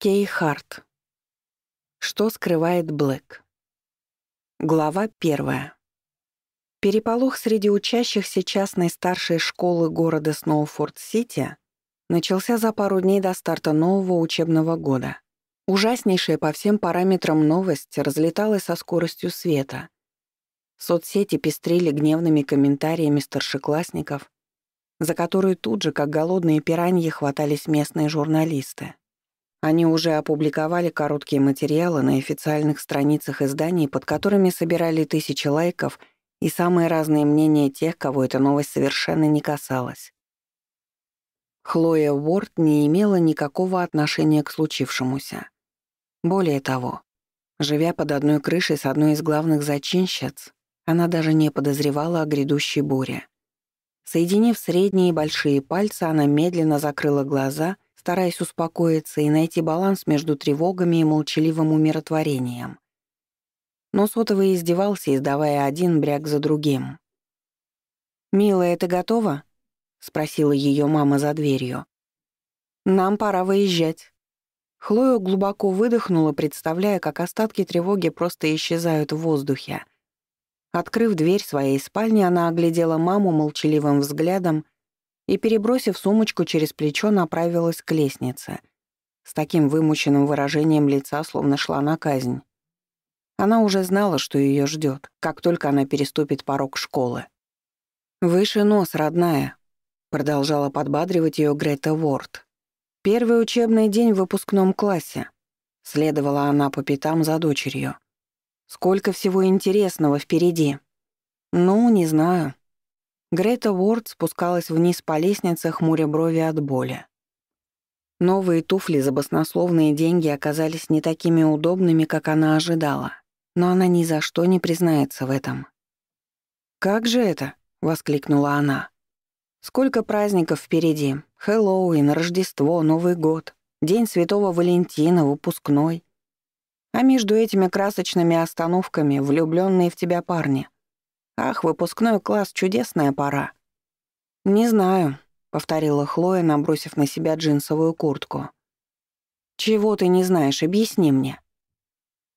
Кей Харт. Что скрывает Блэк? Глава первая. Переполох среди учащихся частной старшей школы города Сноуфорд-Сити начался за пару дней до старта нового учебного года. Ужаснейшая по всем параметрам новость разлеталась со скоростью света. Соцсети пестрели гневными комментариями старшеклассников, за которые тут же, как голодные пираньи, хватались местные журналисты. Они уже опубликовали короткие материалы на официальных страницах изданий, под которыми собирали тысячи лайков и самые разные мнения тех, кого эта новость совершенно не касалась. Хлоя Уорд не имела никакого отношения к случившемуся. Более того, живя под одной крышей с одной из главных зачинщиц, она даже не подозревала о грядущей буре. Соединив средние и большие пальцы, она медленно закрыла глаза — стараясь успокоиться и найти баланс между тревогами и молчаливым умиротворением. Но сотовый издевался, издавая один бряк за другим. «Милая, ты готова?» — спросила ее мама за дверью. «Нам пора выезжать». Хлоя глубоко выдохнула, представляя, как остатки тревоги просто исчезают в воздухе. Открыв дверь своей спальни, она оглядела маму молчаливым взглядом — и, перебросив сумочку через плечо, направилась к лестнице. С таким вымученным выражением лица словно шла на казнь. Она уже знала, что ее ждет, как только она переступит порог школы. «Выше нос, родная», — продолжала подбадривать ее Грета Ворд. «Первый учебный день в выпускном классе», — следовала она по пятам за дочерью. «Сколько всего интересного впереди». «Ну, не знаю», Грета Уорд спускалась вниз по лестнице, хмуря брови от боли. Новые туфли за баснословные деньги оказались не такими удобными, как она ожидала, но она ни за что не признается в этом. «Как же это?» — воскликнула она. «Сколько праздников впереди. Хэллоуин, Рождество, Новый год, День Святого Валентина, выпускной. А между этими красочными остановками влюбленные в тебя парни — Ах, выпускной класс — чудесная пора. «Не знаю», — повторила Хлоя, набросив на себя джинсовую куртку. «Чего ты не знаешь, объясни мне».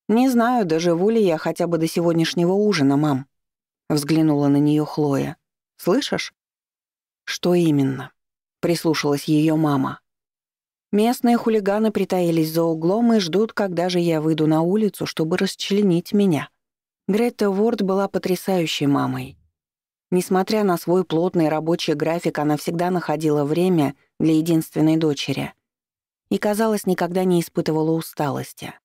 «Не знаю, доживу ли я хотя бы до сегодняшнего ужина, мам», — взглянула на нее Хлоя. «Слышишь?» «Что именно?» — прислушалась ее мама. «Местные хулиганы притаились за углом и ждут, когда же я выйду на улицу, чтобы расчленить меня». Грета Уорд была потрясающей мамой. Несмотря на свой плотный рабочий график, она всегда находила время для единственной дочери и, казалось, никогда не испытывала усталости.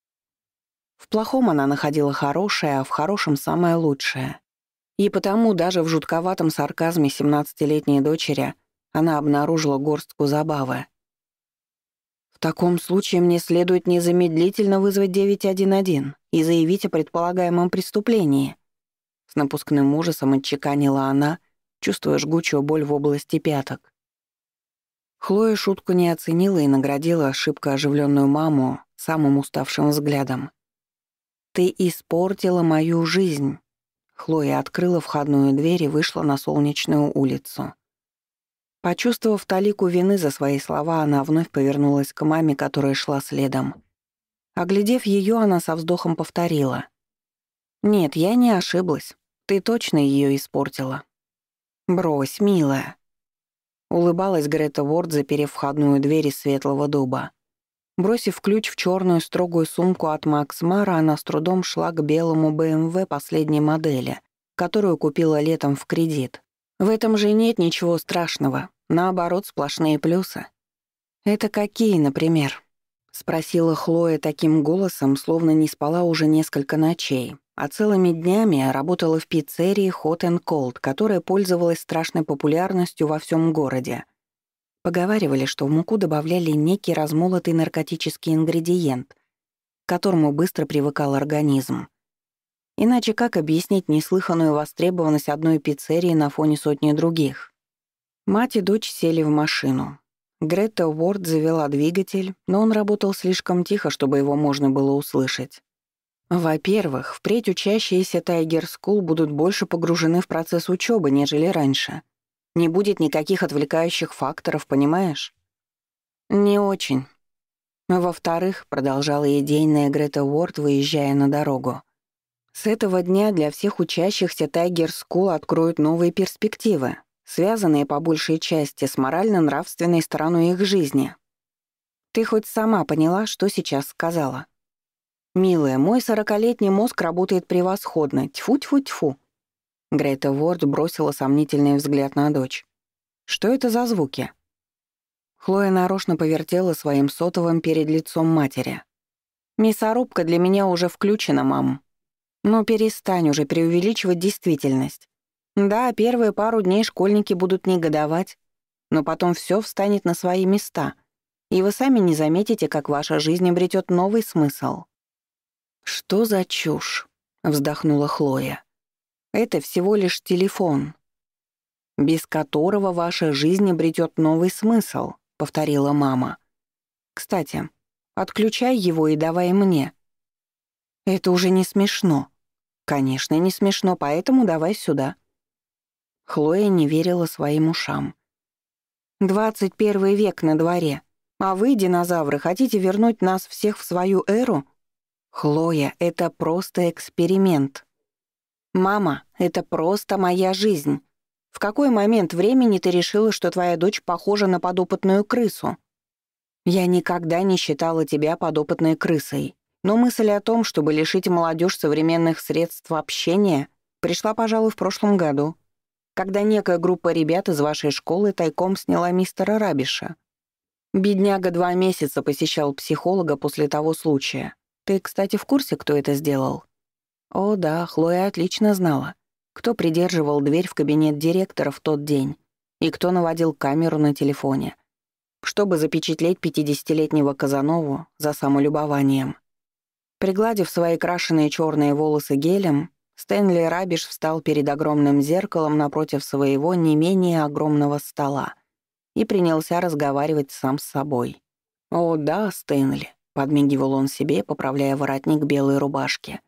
В плохом она находила хорошее, а в хорошем — самое лучшее. И потому даже в жутковатом сарказме 17-летней дочери она обнаружила горстку забавы. В таком случае мне следует незамедлительно вызвать 911 и заявить о предполагаемом преступлении. С напускным ужасом отчеканила она, чувствуя жгучую боль в области пяток. Хлоя шутку не оценила и наградила ошибко оживленную маму самым уставшим взглядом. «Ты испортила мою жизнь!» Хлоя открыла входную дверь и вышла на солнечную улицу. Почувствовав талику вины за свои слова, она вновь повернулась к маме, которая шла следом. Оглядев ее, она со вздохом повторила. «Нет, я не ошиблась. Ты точно ее испортила». «Брось, милая». Улыбалась Грета Уорд, заперев входную дверь из светлого дуба. Бросив ключ в черную строгую сумку от Макс Мара, она с трудом шла к белому БМВ эм последней модели, которую купила летом в кредит. В этом же нет ничего страшного. Наоборот, сплошные плюсы. «Это какие, например?» — спросила Хлоя таким голосом, словно не спала уже несколько ночей, а целыми днями работала в пиццерии Hot and Cold, которая пользовалась страшной популярностью во всем городе. Поговаривали, что в муку добавляли некий размолотый наркотический ингредиент, к которому быстро привыкал организм. Иначе как объяснить неслыханную востребованность одной пиццерии на фоне сотни других? Мать и дочь сели в машину. Грета Уорд завела двигатель, но он работал слишком тихо, чтобы его можно было услышать. Во-первых, впредь учащиеся Тайгер Скул будут больше погружены в процесс учебы, нежели раньше. Не будет никаких отвлекающих факторов, понимаешь? Не очень. Во-вторых, продолжала идейная Грета Уорд, выезжая на дорогу. С этого дня для всех учащихся Тайгер Скул откроют новые перспективы связанные по большей части с морально-нравственной стороной их жизни. Ты хоть сама поняла, что сейчас сказала? «Милая, мой сорокалетний мозг работает превосходно. Тьфу-тьфу-тьфу». Грета Ворд бросила сомнительный взгляд на дочь. «Что это за звуки?» Хлоя нарочно повертела своим сотовым перед лицом матери. «Мясорубка для меня уже включена, мам. Но перестань уже преувеличивать действительность. Да, первые пару дней школьники будут негодовать, но потом все встанет на свои места, и вы сами не заметите, как ваша жизнь обретет новый смысл. «Что за чушь?» — вздохнула Хлоя. «Это всего лишь телефон, без которого ваша жизнь обретет новый смысл», — повторила мама. «Кстати, отключай его и давай мне». «Это уже не смешно». «Конечно, не смешно, поэтому давай сюда», Хлоя не верила своим ушам. «Двадцать первый век на дворе, а вы, динозавры, хотите вернуть нас всех в свою эру?» «Хлоя, это просто эксперимент». «Мама, это просто моя жизнь. В какой момент времени ты решила, что твоя дочь похожа на подопытную крысу?» «Я никогда не считала тебя подопытной крысой», но мысль о том, чтобы лишить молодежь современных средств общения, пришла, пожалуй, в прошлом году, когда некая группа ребят из вашей школы тайком сняла мистера Рабиша. Бедняга два месяца посещал психолога после того случая. Ты, кстати, в курсе, кто это сделал? О, да, Хлоя отлично знала, кто придерживал дверь в кабинет директора в тот день и кто наводил камеру на телефоне, чтобы запечатлеть 50-летнего Казанову за самолюбованием. Пригладив свои крашеные черные волосы гелем, Стэнли Рабиш встал перед огромным зеркалом напротив своего не менее огромного стола и принялся разговаривать сам с собой. «О, да, Стэнли», — подмигивал он себе, поправляя воротник белой рубашки.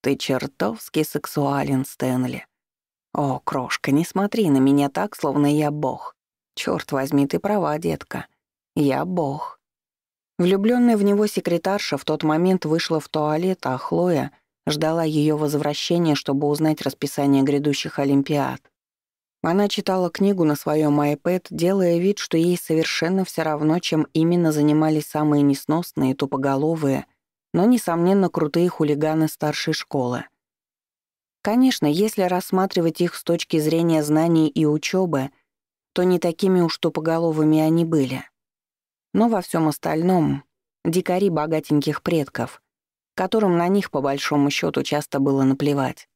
«Ты чертовски сексуален, Стэнли». «О, крошка, не смотри на меня так, словно я бог. Черт возьми, ты права, детка. Я бог». Влюбленная в него секретарша в тот момент вышла в туалет, а Хлоя — Ждала ее возвращения, чтобы узнать расписание грядущих Олимпиад. Она читала книгу на своем iPad, делая вид, что ей совершенно все равно, чем именно занимались самые несносные, тупоголовые, но, несомненно, крутые хулиганы старшей школы. Конечно, если рассматривать их с точки зрения знаний и учебы, то не такими уж тупоголовыми они были. Но во всем остальном — дикари богатеньких предков — которым на них, по большому счету, часто было наплевать.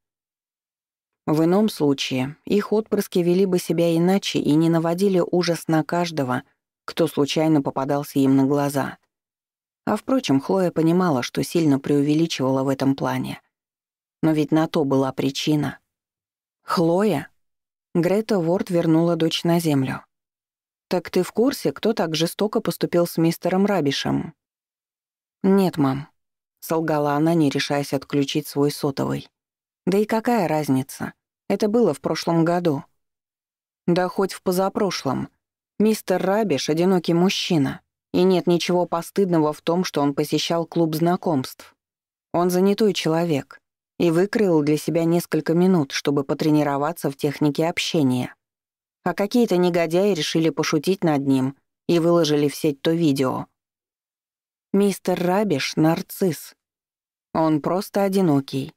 В ином случае их отпрыски вели бы себя иначе и не наводили ужас на каждого, кто случайно попадался им на глаза. А впрочем, Хлоя понимала, что сильно преувеличивала в этом плане. Но ведь на то была причина. «Хлоя?» Грета Ворд вернула дочь на землю. «Так ты в курсе, кто так жестоко поступил с мистером Рабишем?» «Нет, мам», — солгала она, не решаясь отключить свой сотовый. «Да и какая разница? Это было в прошлом году». «Да хоть в позапрошлом. Мистер Рабиш — одинокий мужчина, и нет ничего постыдного в том, что он посещал клуб знакомств. Он занятой человек» и выкрыл для себя несколько минут, чтобы потренироваться в технике общения. А какие-то негодяи решили пошутить над ним и выложили в сеть то видео. Мистер Рабиш — нарцисс. Он просто одинокий.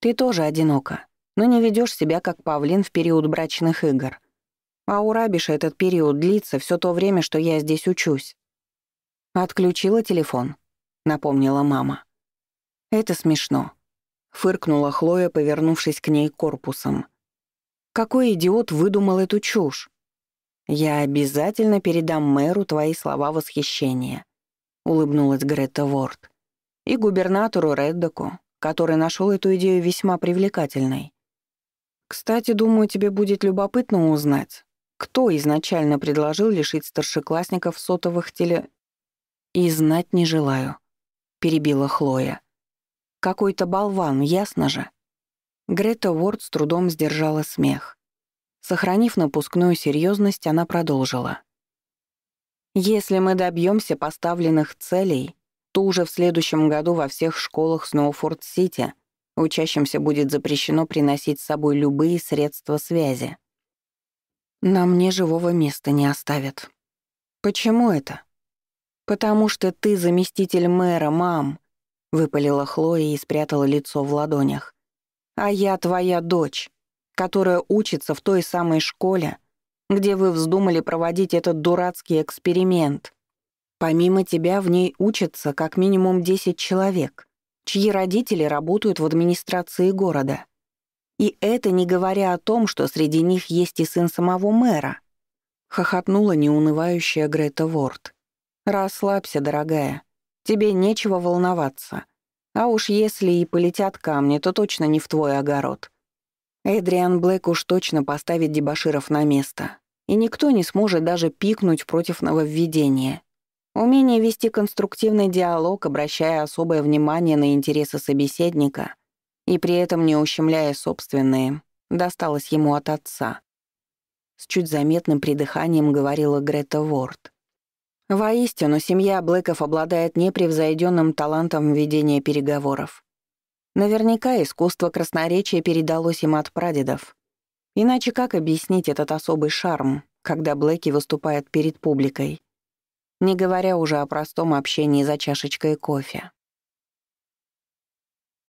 Ты тоже одинока, но не ведешь себя как павлин в период брачных игр. А у Рабиша этот период длится все то время, что я здесь учусь. «Отключила телефон», — напомнила мама. «Это смешно», — фыркнула Хлоя, повернувшись к ней корпусом. «Какой идиот выдумал эту чушь? Я обязательно передам мэру твои слова восхищения», — улыбнулась Грета Ворд. «И губернатору Реддоку, который нашел эту идею весьма привлекательной. Кстати, думаю, тебе будет любопытно узнать, кто изначально предложил лишить старшеклассников сотовых теле... «И знать не желаю», — перебила Хлоя. «Какой-то болван, ясно же?» Грета Уорд с трудом сдержала смех. Сохранив напускную серьезность, она продолжила. Если мы добьемся поставленных целей, то уже в следующем году во всех школах Сноуфорд-Сити учащимся будет запрещено приносить с собой любые средства связи. Нам мне живого места не оставят. Почему это? Потому что ты заместитель мэра, мам, выпалила Хлоя и спрятала лицо в ладонях. А я твоя дочь, которая учится в той самой школе, где вы вздумали проводить этот дурацкий эксперимент. Помимо тебя в ней учатся как минимум 10 человек, чьи родители работают в администрации города. И это не говоря о том, что среди них есть и сын самого мэра. Хохотнула неунывающая Грета Ворд. «Расслабься, дорогая. Тебе нечего волноваться. А уж если и полетят камни, то точно не в твой огород. Эдриан Блэк уж точно поставит дебоширов на место, и никто не сможет даже пикнуть против нововведения. Умение вести конструктивный диалог, обращая особое внимание на интересы собеседника и при этом не ущемляя собственные, досталось ему от отца. С чуть заметным придыханием говорила Грета Ворд. Воистину, семья Блэков обладает непревзойденным талантом ведения переговоров. Наверняка искусство красноречия передалось им от прадедов. Иначе как объяснить этот особый шарм, когда Блэки выступает перед публикой? Не говоря уже о простом общении за чашечкой кофе.